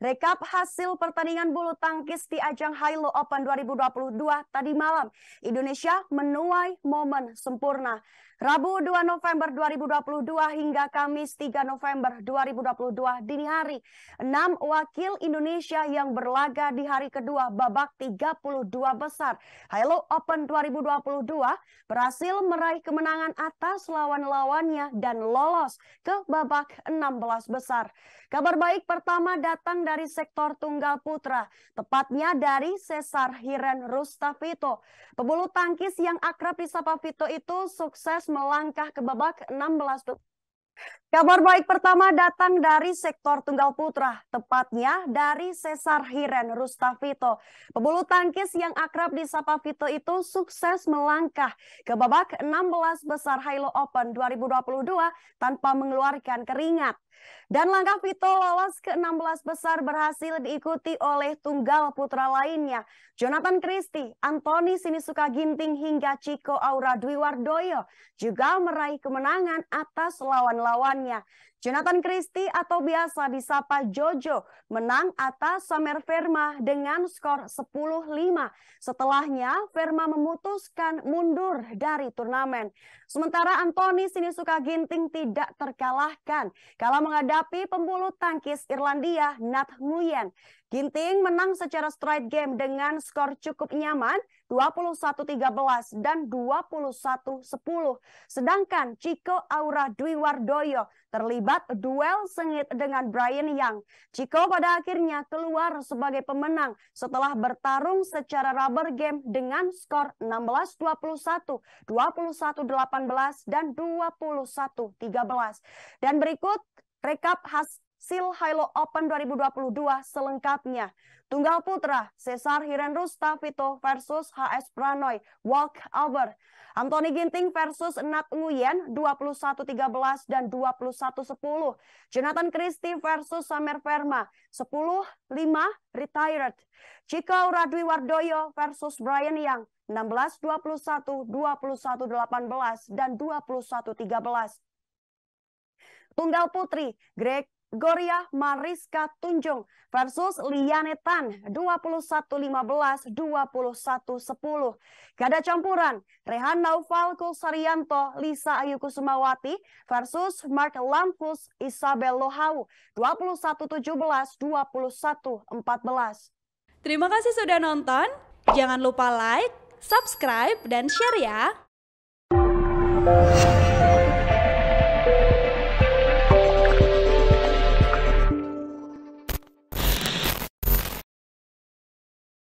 Rekap hasil pertandingan bulu tangkis di ajang Hilo Open 2022 tadi malam, Indonesia menuai momen sempurna. Rabu 2 November 2022 hingga Kamis 3 November 2022 dini hari, enam wakil Indonesia yang berlaga di hari kedua babak 32 besar Hilo Open 2022 berhasil meraih kemenangan atas lawan-lawannya dan lolos ke babak 16 besar. Kabar baik pertama datang dari dari sektor tunggal putra, tepatnya dari Cesar Hiren Rustavito. Pebulu tangkis yang akrab disapa Vito itu sukses melangkah ke babak 16 Kabar baik pertama datang dari sektor tunggal putra, tepatnya dari Cesar Hiren Rustavito. Pebulu tangkis yang akrab disapa Vito itu sukses melangkah ke babak 16 besar Hilo Open 2022 tanpa mengeluarkan keringat. Dan langkah Vito lolos ke 16 besar berhasil diikuti oleh tunggal putra lainnya, Jonathan Christie, Anthony Sinisuka Ginting hingga Chico Aura Dwiwardoyo juga meraih kemenangan atas lawan-lawan 呀。Jonathan Christie atau biasa disapa Jojo menang atas Samer Verma dengan skor 10-5. Setelahnya, Verma memutuskan mundur dari turnamen. Sementara Anthony Sinisuka Ginting tidak terkalahkan kala menghadapi pembulu tangkis Irlandia Nat Nguyen. Ginting menang secara straight game dengan skor cukup nyaman 21-13 dan 21-10. Sedangkan Chico Aura Dwiwardoyo terlibat akibat duel sengit dengan Brian Young. Chico pada akhirnya keluar sebagai pemenang setelah bertarung secara rubber game dengan skor 16-21, 21-18, dan 21-13. Dan berikut rekap khas Sil Hilo Open 2022 selengkapnya. Tunggal putra Cesar Hiren Rustavito versus HS Pranoy Walk walkover. Anthony Ginting versus Nat Nguyen 21-13 dan 21-10. Jonathan Christie versus Samer Verma 10-5 retired. Chico Radwi Wardoyo versus Brian Yang 16-21, 21-18 dan 21-13. Tunggal putri Greg Goria Mariska Tunjung versus Liane Tan 21-15, 21-10. Gada campuran Rehan Naufal Kulsarianto, Lisa Ayu Kusumawati versus Mark Lampus Isabel Lohau 21-17, 21-14. Terima kasih sudah nonton. Jangan lupa like, subscribe, dan share ya.